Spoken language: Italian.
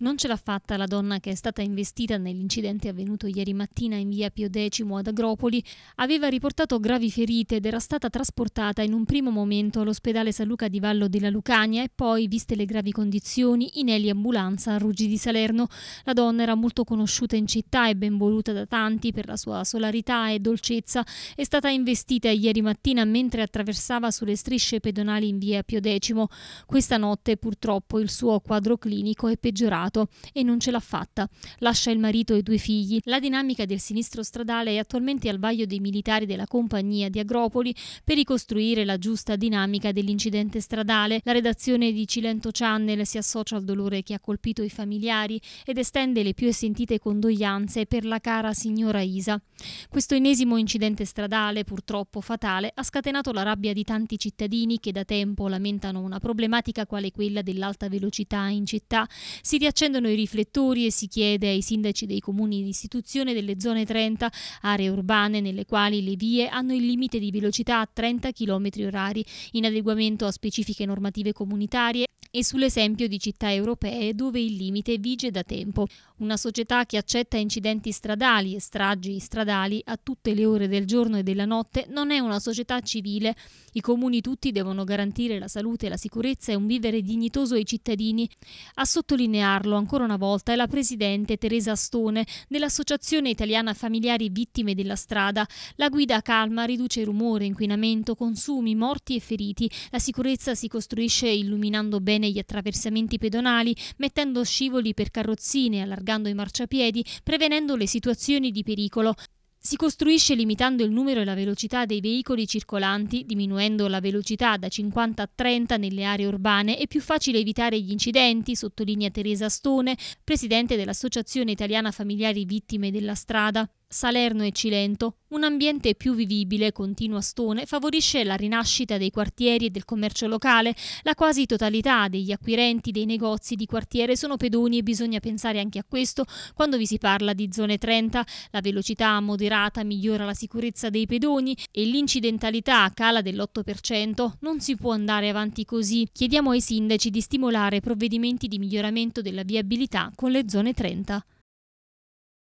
Non ce l'ha fatta la donna che è stata investita nell'incidente avvenuto ieri mattina in via Pio X ad Agropoli. Aveva riportato gravi ferite ed era stata trasportata in un primo momento all'ospedale San Luca di Vallo della Lucania e poi, viste le gravi condizioni, in eliambulanza a Ruggi di Salerno. La donna era molto conosciuta in città e ben voluta da tanti per la sua solarità e dolcezza. È stata investita ieri mattina mentre attraversava sulle strisce pedonali in via Pio X. Questa notte, purtroppo, il suo quadro clinico è peggiorato sposato e non ce l'ha fatta. Lascia il marito e due figli. La dinamica del sinistro stradale è attualmente al vaglio dei militari della compagnia di Agropoli per ricostruire la giusta dinamica dell'incidente stradale. La redazione di Cilento Channel si associa al dolore che ha colpito i familiari ed estende le più sentite condoglianze per la cara signora Isa. Questo ennesimo incidente stradale, purtroppo fatale, ha scatenato la rabbia di tanti cittadini che da tempo lamentano una problematica quale quella dell'alta velocità in città. Si riaccende accendono i riflettori e si chiede ai sindaci dei comuni di istituzione delle zone 30, aree urbane nelle quali le vie hanno il limite di velocità a 30 km orari, in adeguamento a specifiche normative comunitarie e sull'esempio di città europee dove il limite vige da tempo. Una società che accetta incidenti stradali e stragi stradali a tutte le ore del giorno e della notte non è una società civile. I comuni tutti devono garantire la salute, la sicurezza e un vivere dignitoso ai cittadini. A sottolinearlo ancora una volta è la presidente Teresa Stone dell'Associazione Italiana Familiari Vittime della Strada. La guida calma riduce rumore, inquinamento, consumi, morti e feriti. La sicurezza si costruisce illuminando bene negli attraversamenti pedonali, mettendo scivoli per carrozzine, allargando i marciapiedi, prevenendo le situazioni di pericolo, si costruisce limitando il numero e la velocità dei veicoli circolanti, diminuendo la velocità da 50 a 30 nelle aree urbane, è più facile evitare gli incidenti, sottolinea Teresa Stone, presidente dell'Associazione Italiana Familiari Vittime della Strada. Salerno e Cilento, un ambiente più vivibile, continua Stone, favorisce la rinascita dei quartieri e del commercio locale. La quasi totalità degli acquirenti dei negozi di quartiere sono pedoni e bisogna pensare anche a questo quando vi si parla di zone 30. La velocità moderata migliora la sicurezza dei pedoni e l'incidentalità cala dell'8%. Non si può andare avanti così. Chiediamo ai sindaci di stimolare provvedimenti di miglioramento della viabilità con le zone 30.